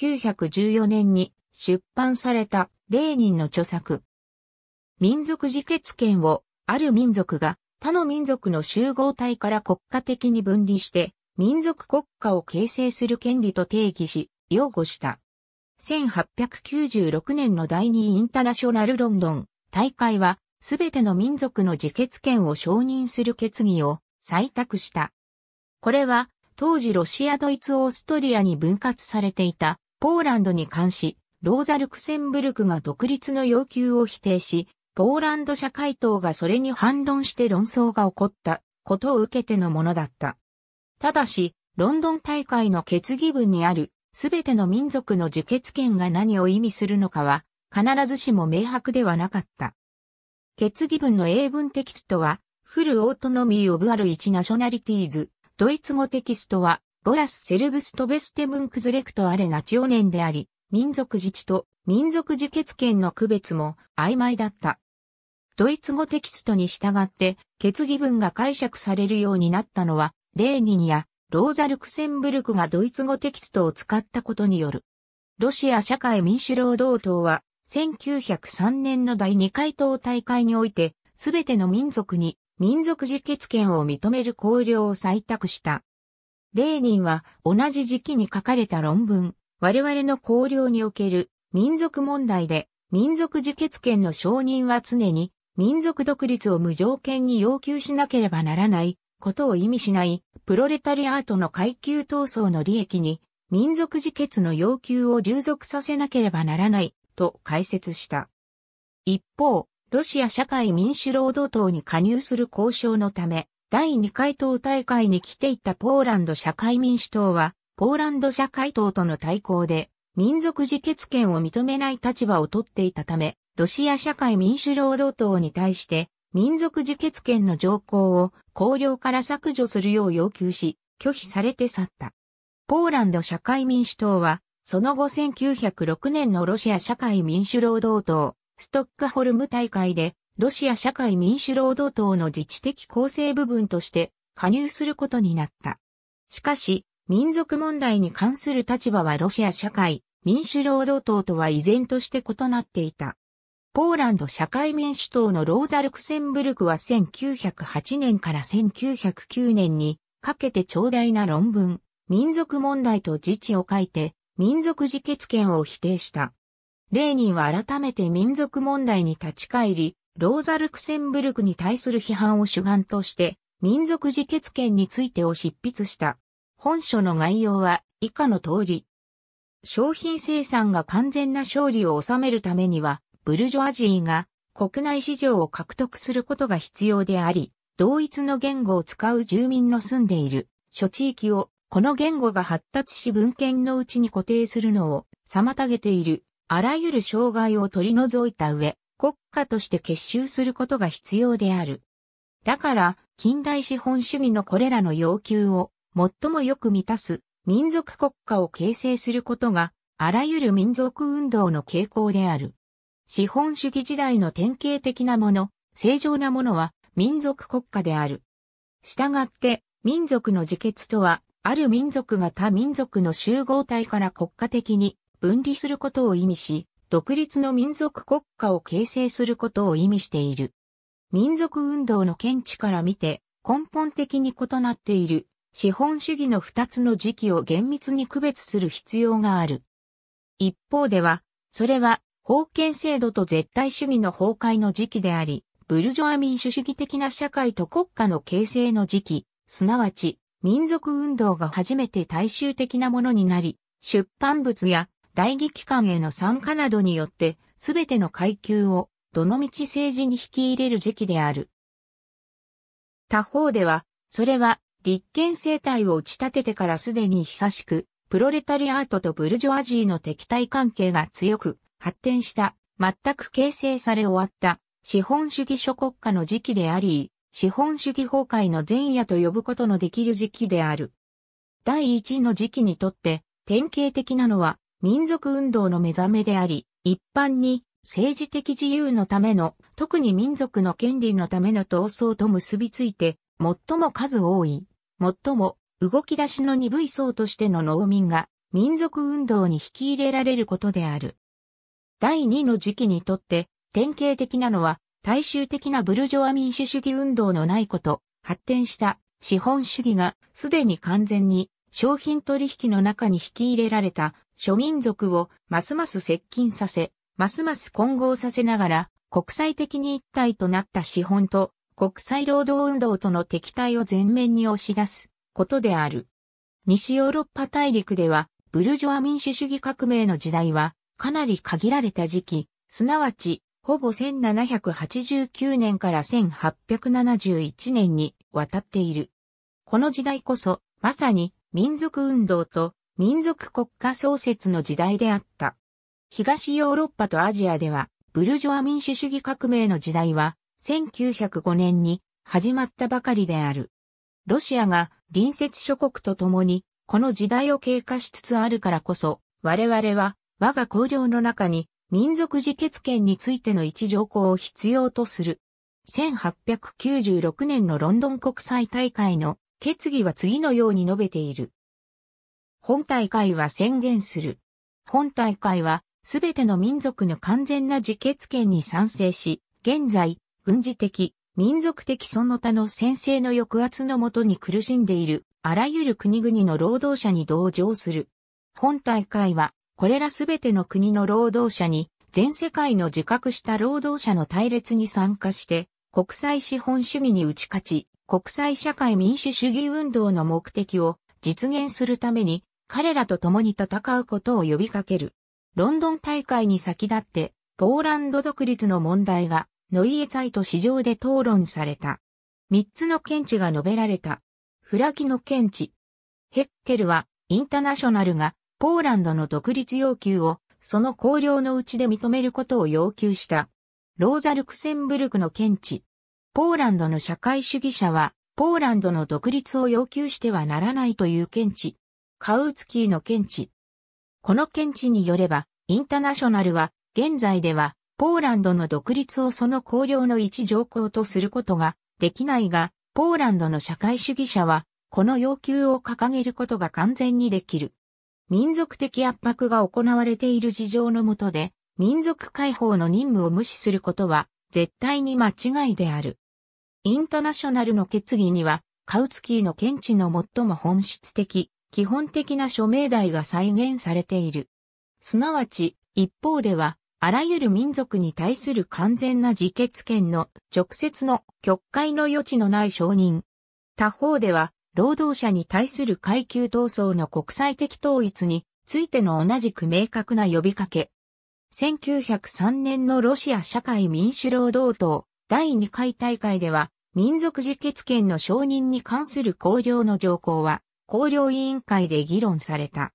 1914年に出版されたレーニンの著作。民族自決権をある民族が他の民族の集合体から国家的に分離して民族国家を形成する権利と定義し、擁護した。1896年の第2インターナショナルロンドン大会は、すべての民族の自決権を承認する決議を採択した。これは、当時ロシア・ドイツ・オーストリアに分割されていたポーランドに関し、ローザ・ルクセンブルクが独立の要求を否定し、ポーランド社会党がそれに反論して論争が起こったことを受けてのものだった。ただし、ロンドン大会の決議文にある、すべての民族の自決権が何を意味するのかは、必ずしも明白ではなかった。決議文の英文テキストは、フルオートノミー・オブ・アル・イチ・ナショナリティーズ、ドイツ語テキストは、ドラス・セルブストベステムンクズレクトアレナチオネンであり、民族自治と民族自決権の区別も曖昧だった。ドイツ語テキストに従って決議文が解釈されるようになったのは、レーニンやローザ・ルクセンブルクがドイツ語テキストを使ったことによる。ロシア社会民主労働党は、1903年の第2回党大会において、すべての民族に民族自決権を認める綱領を採択した。レーニンは同じ時期に書かれた論文、我々の考慮における民族問題で民族自決権の承認は常に民族独立を無条件に要求しなければならないことを意味しないプロレタリアートの階級闘争の利益に民族自決の要求を従属させなければならないと解説した。一方、ロシア社会民主労働党に加入する交渉のため、第2回党大会に来ていたポーランド社会民主党は、ポーランド社会党との対抗で、民族自決権を認めない立場をとっていたため、ロシア社会民主労働党に対して、民族自決権の条項を公領から削除するよう要求し、拒否されて去った。ポーランド社会民主党は、その後1906年のロシア社会民主労働党、ストックホルム大会でロシア社会民主労働党の自治的構成部分として加入することになった。しかし、民族問題に関する立場はロシア社会民主労働党とは依然として異なっていた。ポーランド社会民主党のローザ・ルクセンブルクは1908年から1909年にかけて長大な論文、民族問題と自治を書いて、民族自決権を否定した。レーニンは改めて民族問題に立ち返り、ローザ・ルクセンブルクに対する批判を主眼として、民族自決権についてを執筆した。本書の概要は以下の通り。商品生産が完全な勝利を収めるためには、ブルジョアジーが国内市場を獲得することが必要であり、同一の言語を使う住民の住んでいる諸地域をこの言語が発達し文献のうちに固定するのを妨げているあらゆる障害を取り除いた上、国家として結集することが必要である。だから、近代資本主義のこれらの要求を最もよく満たす民族国家を形成することがあらゆる民族運動の傾向である。資本主義時代の典型的なもの、正常なものは民族国家である。したがって、民族の自決とは、ある民族が他民族の集合体から国家的に分離することを意味し、独立の民族国家を形成することを意味している。民族運動の見地から見て根本的に異なっている資本主義の二つの時期を厳密に区別する必要がある。一方では、それは封建制度と絶対主義の崩壊の時期であり、ブルジョア民主主義的な社会と国家の形成の時期、すなわち民族運動が初めて大衆的なものになり、出版物や代議機関への参加などによって、すべての階級を、どのみち政治に引き入れる時期である。他方では、それは、立憲政体を打ち立ててからすでに久しく、プロレタリアートとブルジョアジーの敵対関係が強く、発展した、全く形成され終わった、資本主義諸国家の時期であり、資本主義崩壊の前夜と呼ぶことのできる時期である。第一の時期にとって、典型的なのは、民族運動の目覚めであり、一般に政治的自由のための、特に民族の権利のための闘争と結びついて、最も数多い、最も動き出しの鈍い層としての農民が民族運動に引き入れられることである。第二の時期にとって典型的なのは大衆的なブルジョア民主主義運動のないこと、発展した資本主義がすでに完全に商品取引の中に引き入れられた諸民族をますます接近させ、ますます混合させながら国際的に一体となった資本と国際労働運動との敵対を前面に押し出すことである。西ヨーロッパ大陸ではブルジョア民主主義革命の時代はかなり限られた時期、すなわちほぼ1789年から1871年にわたっている。この時代こそまさに民族運動と民族国家創設の時代であった。東ヨーロッパとアジアでは、ブルジョア民主主義革命の時代は、1905年に始まったばかりである。ロシアが隣接諸国と共に、この時代を経過しつつあるからこそ、我々は我が公領の中に民族自決権についての一条項を必要とする。1896年のロンドン国際大会の決議は次のように述べている。本大会は宣言する。本大会は、すべての民族の完全な自決権に賛成し、現在、軍事的、民族的その他の先制の抑圧のもとに苦しんでいる、あらゆる国々の労働者に同情する。本大会は、これらすべての国の労働者に、全世界の自覚した労働者の隊列に参加して、国際資本主義に打ち勝ち、国際社会民主主義運動の目的を実現するために彼らと共に戦うことを呼びかける。ロンドン大会に先立って、ポーランド独立の問題がノイエツァイト市場で討論された。三つの見地が述べられた。フラキの見地。ヘッケルは、インターナショナルがポーランドの独立要求をその考慮のうちで認めることを要求した。ローザ・ルクセンブルクの見地。ポーランドの社会主義者は、ポーランドの独立を要求してはならないという見地。カウツキーの見地。この見地によれば、インターナショナルは、現在では、ポーランドの独立をその綱領の一条項とすることができないが、ポーランドの社会主義者は、この要求を掲げることが完全にできる。民族的圧迫が行われている事情のもとで、民族解放の任務を無視することは絶対に間違いである。インターナショナルの決議には、カウツキーの検知の最も本質的、基本的な署名題が再現されている。すなわち、一方では、あらゆる民族に対する完全な自決権の直接の極解の余地のない承認。他方では、労働者に対する階級闘争の国際的統一についての同じく明確な呼びかけ、1903年のロシア社会民主労働党第2回大会では、民族自決権の承認に関する公領の条項は、公領委員会で議論された。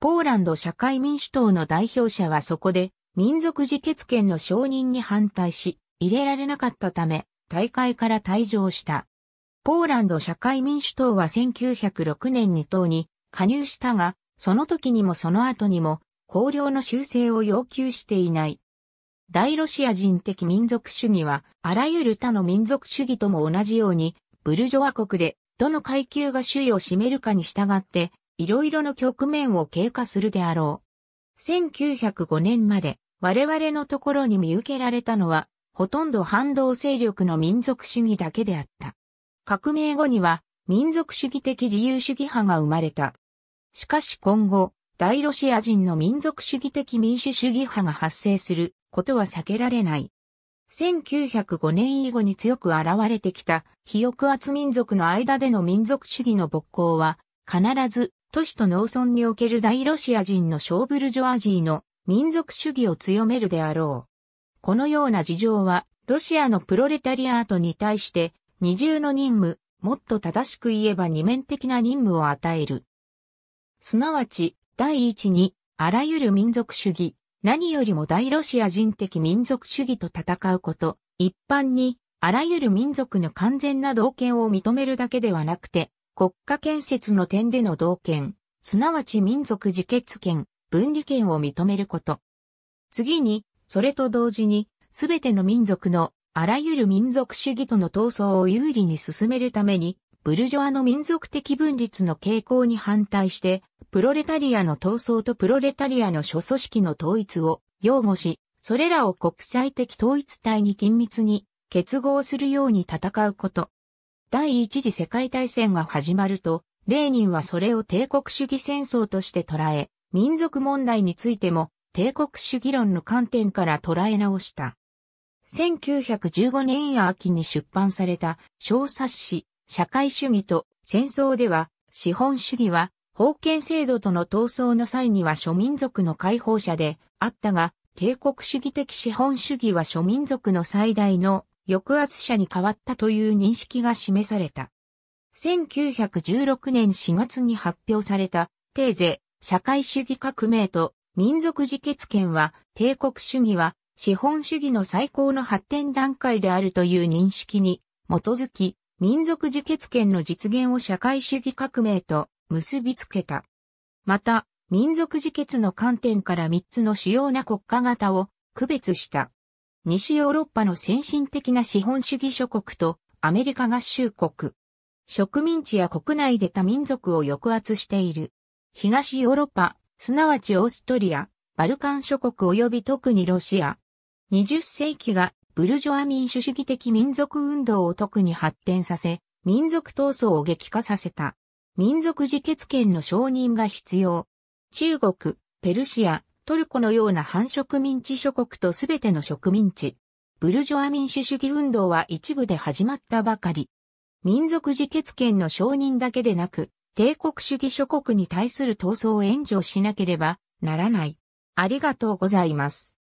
ポーランド社会民主党の代表者はそこで、民族自決権の承認に反対し、入れられなかったため、大会から退場した。ポーランド社会民主党は1906年に党に加入したが、その時にもその後にも綱領の修正を要求していない。大ロシア人的民族主義は、あらゆる他の民族主義とも同じように、ブルジョワ国で、どの階級が首位を占めるかに従って、いろいろの局面を経過するであろう。1905年まで、我々のところに見受けられたのは、ほとんど反動勢力の民族主義だけであった。革命後には、民族主義的自由主義派が生まれた。しかし今後、大ロシア人の民族主義的民主主義派が発生することは避けられない。1905年以後に強く現れてきた、非抑圧民族の間での民族主義の勃興は、必ず都市と農村における大ロシア人のショーブルジョアジーの民族主義を強めるであろう。このような事情は、ロシアのプロレタリアートに対して、二重の任務、もっと正しく言えば二面的な任務を与える。すなわち、第一に、あらゆる民族主義、何よりも大ロシア人的民族主義と戦うこと、一般に、あらゆる民族の完全な同権を認めるだけではなくて、国家建設の点での同権、すなわち民族自決権、分離権を認めること。次に、それと同時に、すべての民族の、あらゆる民族主義との闘争を有利に進めるために、ブルジョアの民族的分立の傾向に反対して、プロレタリアの闘争とプロレタリアの諸組織の統一を擁護し、それらを国際的統一体に緊密に結合するように戦うこと。第一次世界大戦が始まると、レーニンはそれを帝国主義戦争として捉え、民族問題についても帝国主義論の観点から捉え直した。1915年秋に出版された小冊子社会主義と戦争では、資本主義は、封建制度との闘争の際には諸民族の解放者であったが、帝国主義的資本主義は諸民族の最大の抑圧者に変わったという認識が示された。1916年4月に発表された、テーゼ、社会主義革命と民族自決権は、帝国主義は資本主義の最高の発展段階であるという認識に基づき、民族自決権の実現を社会主義革命と結びつけた。また、民族自決の観点から3つの主要な国家型を区別した。西ヨーロッパの先進的な資本主義諸国とアメリカ合衆国。植民地や国内で多民族を抑圧している。東ヨーロッパ、すなわちオーストリア、バルカン諸国及び特にロシア。20世紀がブルジョア民主主義的民族運動を特に発展させ、民族闘争を激化させた。民族自決権の承認が必要。中国、ペルシア、トルコのような反植民地諸国とすべての植民地。ブルジョア民主主義運動は一部で始まったばかり。民族自決権の承認だけでなく、帝国主義諸国に対する闘争を援助しなければならない。ありがとうございます。